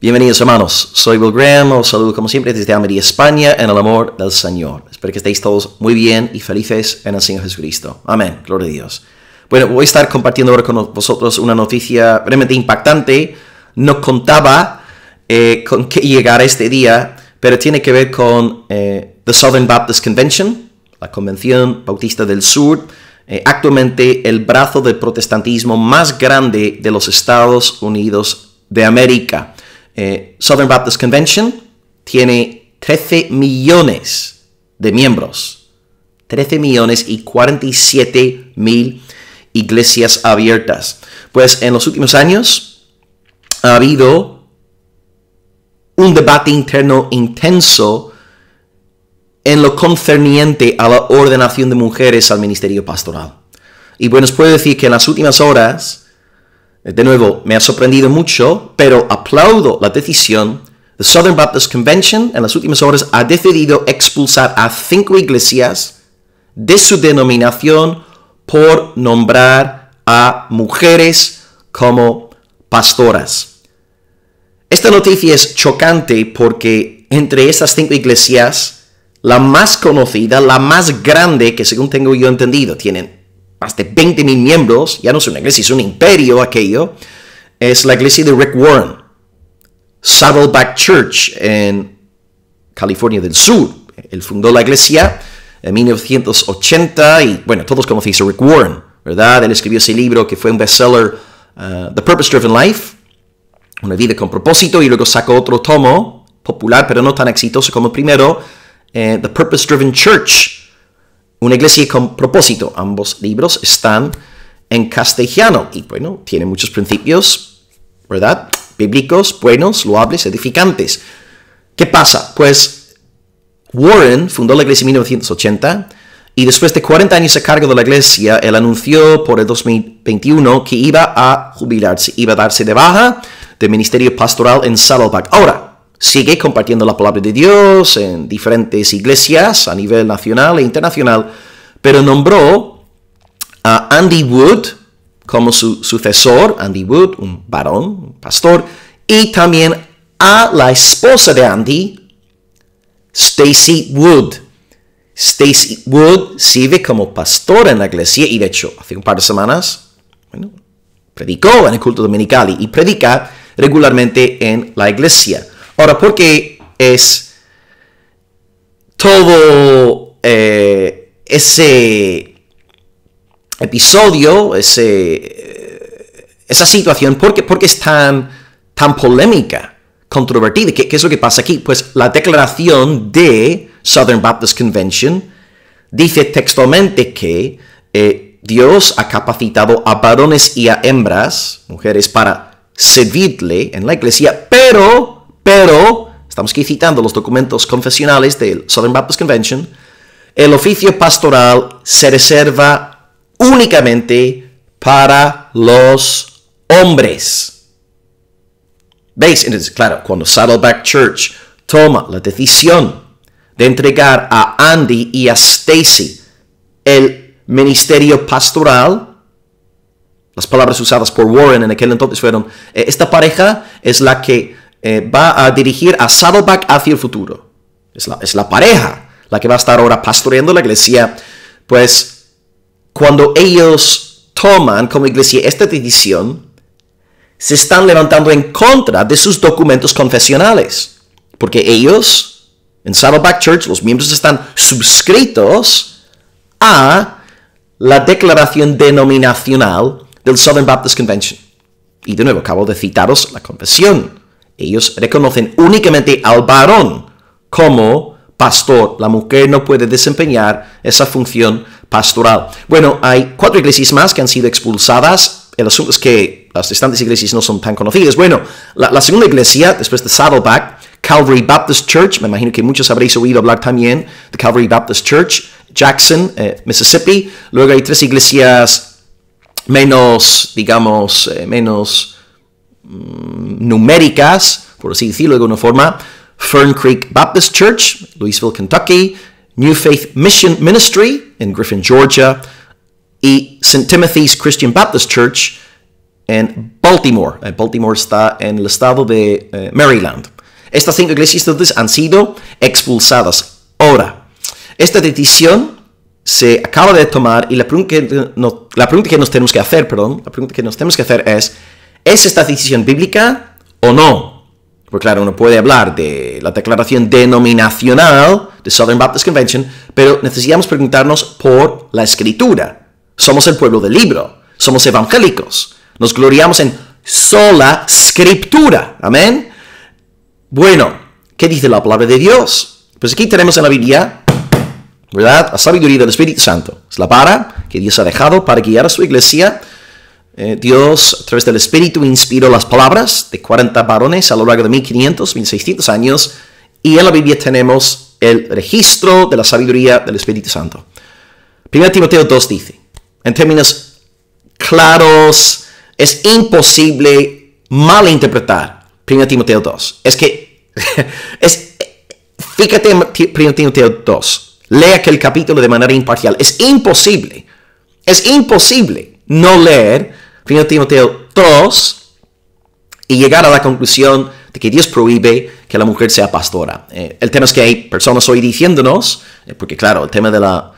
Bienvenidos hermanos, soy Will Graham, os saludo como siempre desde Almería, España, en el amor del Señor. Espero que estéis todos muy bien y felices en el Señor Jesucristo. Amén, gloria a Dios. Bueno, voy a estar compartiendo ahora con vosotros una noticia realmente impactante. No contaba eh, con qué llegar este día, pero tiene que ver con eh, The Southern Baptist Convention, la Convención Bautista del Sur, eh, actualmente el brazo del protestantismo más grande de los Estados Unidos de América. Eh, Southern Baptist Convention tiene 13 millones de miembros. 13 millones y 47 mil iglesias abiertas. Pues en los últimos años ha habido un debate interno intenso en lo concerniente a la ordenación de mujeres al ministerio pastoral. Y bueno, os puedo decir que en las últimas horas de nuevo, me ha sorprendido mucho, pero aplaudo la decisión. The Southern Baptist Convention en las últimas horas ha decidido expulsar a cinco iglesias de su denominación por nombrar a mujeres como pastoras. Esta noticia es chocante porque entre estas cinco iglesias, la más conocida, la más grande, que según tengo yo entendido, tienen de 20 mil miembros, ya no es una iglesia, es un imperio aquello, es la iglesia de Rick Warren, Saddleback Church en California del Sur. Él fundó la iglesia en 1980 y bueno, todos conocen a Rick Warren, ¿verdad? Él escribió ese libro que fue un bestseller, uh, The Purpose Driven Life, una vida con propósito, y luego sacó otro tomo popular, pero no tan exitoso como el primero, eh, The Purpose Driven Church, una iglesia con propósito. Ambos libros están en castellano y bueno, tiene muchos principios, ¿verdad? Bíblicos, buenos, loables, edificantes. ¿Qué pasa? Pues Warren fundó la iglesia en 1980 y después de 40 años a cargo de la iglesia, él anunció por el 2021 que iba a jubilarse, iba a darse de baja del ministerio pastoral en Saddleback. Ahora, Sigue compartiendo la palabra de Dios en diferentes iglesias a nivel nacional e internacional, pero nombró a Andy Wood como su sucesor, Andy Wood, un varón, un pastor, y también a la esposa de Andy, Stacy Wood. Stacy Wood sirve como pastor en la iglesia y de hecho hace un par de semanas, bueno, predicó en el culto dominical y predica regularmente en la iglesia. Ahora, ¿por qué es todo eh, ese episodio, eh, esa situación, ¿por qué, porque es tan, tan polémica, controvertida? ¿Qué, es lo que pasa aquí? Pues la declaración de Southern Baptist Convention dice textualmente que eh, Dios ha capacitado a varones y a hembras, mujeres, para servirle en la iglesia, pero pero estamos aquí citando los documentos confesionales del Southern Baptist Convention, el oficio pastoral se reserva únicamente para los hombres. ¿Veis? Entonces, claro, cuando Saddleback Church toma la decisión de entregar a Andy y a Stacy el ministerio pastoral, las palabras usadas por Warren en aquel entonces fueron, eh, esta pareja es la que eh, va a dirigir a Saddleback hacia el futuro. Es la, es la pareja la que va a estar ahora pastoreando la iglesia. Pues cuando ellos toman como iglesia esta decisión, se están levantando en contra de sus documentos confesionales. Porque ellos, en Saddleback Church, los miembros están suscritos a la declaración denominacional del Southern Baptist Convention. Y de nuevo, acabo de citaros la confesión. Ellos reconocen únicamente al varón como pastor. La mujer no puede desempeñar esa función pastoral. Bueno, hay cuatro iglesias más que han sido expulsadas. El asunto es que las restantes iglesias no son tan conocidas. Bueno, la, segunda iglesia, después de Saddleback, Calvary Baptist Church, me imagino que muchos habréis oído hablar también de Calvary Baptist Church, Jackson, eh, Mississippi. Luego hay tres iglesias menos, digamos, eh, menos Mm, numéricas, por así decirlo de alguna forma, Fern Creek Baptist Church, Louisville, Kentucky, New Faith Mission Ministry en Griffin, Georgia, y St. Timothy's Christian Baptist Church en Baltimore. Eh, Baltimore está en el estado de eh, Maryland. Estas cinco iglesias entonces han sido expulsadas. Ahora, esta decisión se acaba de tomar y la pregunta que la pregunta que nos tenemos que hacer, perdón, la pregunta que nos tenemos que hacer es, ¿Es esta decisión bíblica o no? Pues claro, uno puede hablar de la declaración denominacional de Southern Baptist Convention, pero necesitamos preguntarnos por la escritura. Somos el pueblo del libro, somos evangélicos, nos gloriamos en sola escritura. Amén. Bueno, ¿qué dice la palabra de Dios? Pues aquí tenemos en la Biblia, ¿verdad? La sabiduría del Espíritu Santo. Es la para que Dios ha dejado para guiar a su iglesia eh, Dios, a través del Espíritu, inspiró las palabras de 40 varones a lo largo de 1500, 1600 años, y en la Biblia tenemos el registro de la sabiduría del Espíritu Santo. 1 Timoteo 2 dice, en términos claros, es imposible malinterpretar 1 Timoteo 2. Es que, es, fíjate en 1 Timoteo 2, Lea aquel capítulo de manera imparcial. Es imposible, es imposible no leer 1 Timoteo 2 y llegar a la conclusión de que Dios prohíbe que la mujer sea pastora. Eh, el tema es que hay personas hoy diciéndonos, eh, porque claro, el tema de la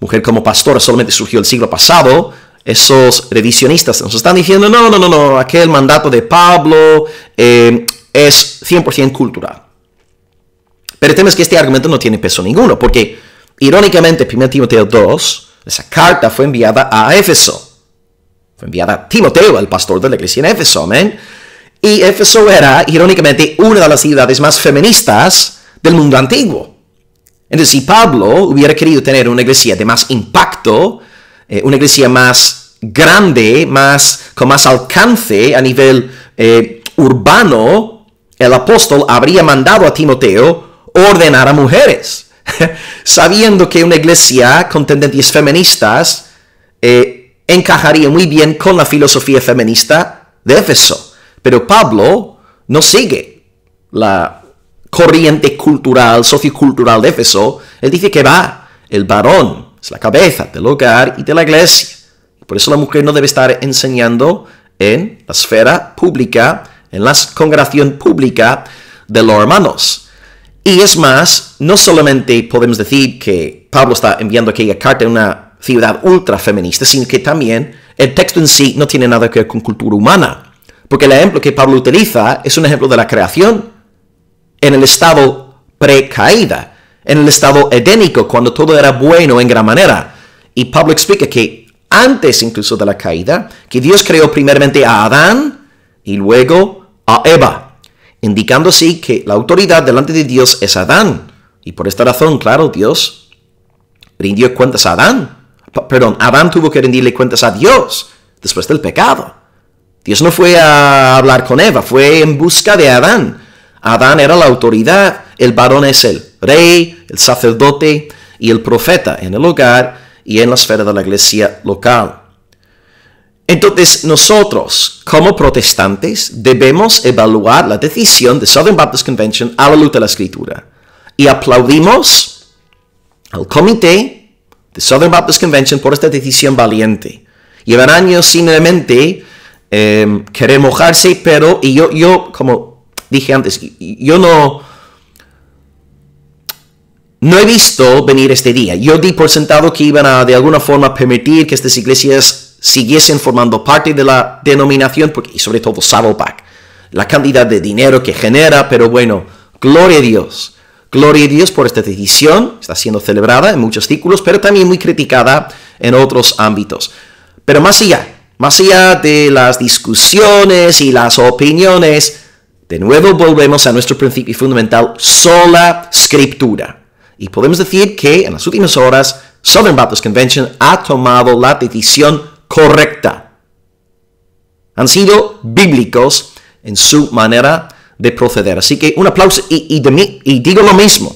mujer como pastora solamente surgió el siglo pasado, esos revisionistas nos están diciendo, no, no, no, no, aquel mandato de Pablo eh, es 100% cultural. Pero el tema es que este argumento no tiene peso ninguno, porque irónicamente 1 Timoteo 2, esa carta fue enviada a Éfeso enviada a Timoteo, el pastor de la iglesia en Éfeso, Y Éfeso era, irónicamente, una de las ciudades más feministas del mundo antiguo. Entonces, si Pablo hubiera querido tener una iglesia de más impacto, eh, una iglesia más grande, más, con más alcance a nivel eh, urbano, el apóstol habría mandado a Timoteo ordenar a mujeres. Sabiendo que una iglesia con tendencias feministas eh, encajaría muy bien con la filosofía feminista de Éfeso. Pero Pablo no sigue la corriente cultural, sociocultural de Éfeso. Él dice que va, el varón es la cabeza del hogar y de la iglesia. Por eso la mujer no debe estar enseñando en la esfera pública, en la congregación pública de los hermanos. Y es más, no solamente podemos decir que Pablo está enviando aquella carta a una ciudad ultra feminista, sino que también el texto en sí no tiene nada que ver con cultura humana. Porque el ejemplo que Pablo utiliza es un ejemplo de la creación en el estado precaída, en el estado edénico, cuando todo era bueno en gran manera. Y Pablo explica que antes incluso de la caída, que Dios creó primeramente a Adán y luego a Eva, indicando así que la autoridad delante de Dios es Adán. Y por esta razón, claro, Dios rindió cuentas a Adán perdón, Adán tuvo que rendirle cuentas a Dios después del pecado. Dios no fue a hablar con Eva, fue en busca de Adán. Adán era la autoridad, el varón es el rey, el sacerdote y el profeta en el hogar y en la esfera de la iglesia local. Entonces nosotros, como protestantes, debemos evaluar la decisión de Southern Baptist Convention a la luz de la escritura. Y aplaudimos al comité The Southern Baptist Convention por esta decisión valiente. Llevan años simplemente eh, querer mojarse, pero y yo, yo, como dije antes, yo no, no he visto venir este día. Yo di por sentado que iban a de alguna forma permitir que estas iglesias siguiesen formando parte de la denominación, porque, y sobre todo Saddleback, la cantidad de dinero que genera, pero bueno, gloria a Dios Gloria a Dios por esta decisión, está siendo celebrada en muchos círculos, pero también muy criticada en otros ámbitos. Pero más allá, más allá de las discusiones y las opiniones, de nuevo volvemos a nuestro principio fundamental, sola escritura. Y podemos decir que en las últimas horas, Southern Baptist Convention ha tomado la decisión correcta. Han sido bíblicos en su manera de proceder. Así que un aplauso y, de y digo lo mismo.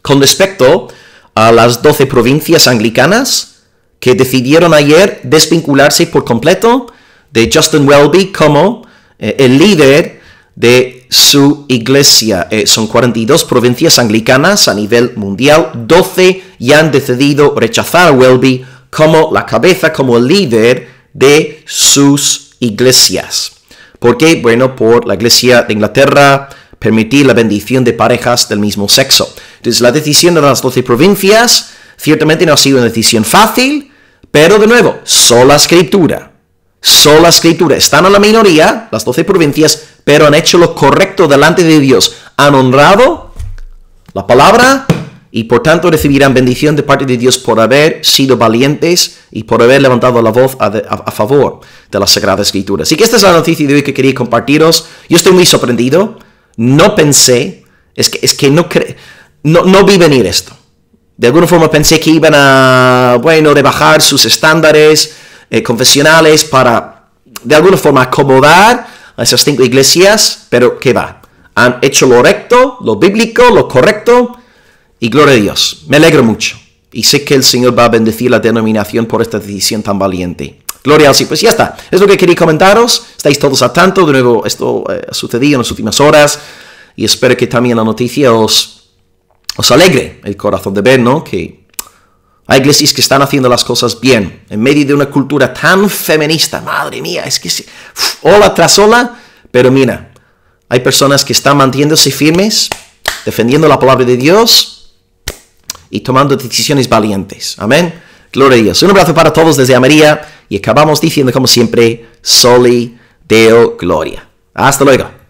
Con respecto a las 12 provincias anglicanas que decidieron ayer desvincularse por completo de Justin Welby como eh, el líder de su iglesia. Eh, son 42 provincias anglicanas a nivel mundial, 12 ya han decidido rechazar a Welby como la cabeza, como el líder de sus iglesias. ¿Por qué? Bueno, por la Iglesia de Inglaterra permitir la bendición de parejas del mismo sexo. Entonces, la decisión de las 12 provincias ciertamente no ha sido una decisión fácil, pero de nuevo, sola escritura. Sola escritura. Están en la minoría, las 12 provincias, pero han hecho lo correcto delante de Dios. Han honrado la palabra y por tanto recibirán bendición de parte de Dios por haber sido valientes y por haber levantado la voz a, favor de la Sagrada Escritura. Así que esta es la noticia de hoy que quería compartiros. Yo estoy muy sorprendido, no pensé, es que, es que no, no, vi venir esto. De alguna forma pensé que iban a, bueno, rebajar sus estándares eh, confesionales para, de alguna forma, acomodar a esas cinco iglesias, pero ¿qué va. Han hecho lo recto, lo bíblico, lo correcto, y gloria a Dios, me alegro mucho. Y sé que el Señor va a bendecir la denominación por esta decisión tan valiente. Gloria al Señor. Pues ya está. Es lo que quería comentaros. Estáis todos a tanto. De nuevo, esto eh, ha sucedido en las últimas horas. Y espero que también la noticia os, os alegre el corazón de ver, ¿no? Que hay iglesias que están haciendo las cosas bien. En medio de una cultura tan feminista. Madre mía, es que se, ola tras ola. Pero mira, hay personas que están manteniéndose firmes, defendiendo la palabra de Dios y tomando decisiones valientes. Amén. Gloria a Dios. Un abrazo para todos desde Amaría y acabamos diciendo como siempre, Soli Deo Gloria. Hasta luego.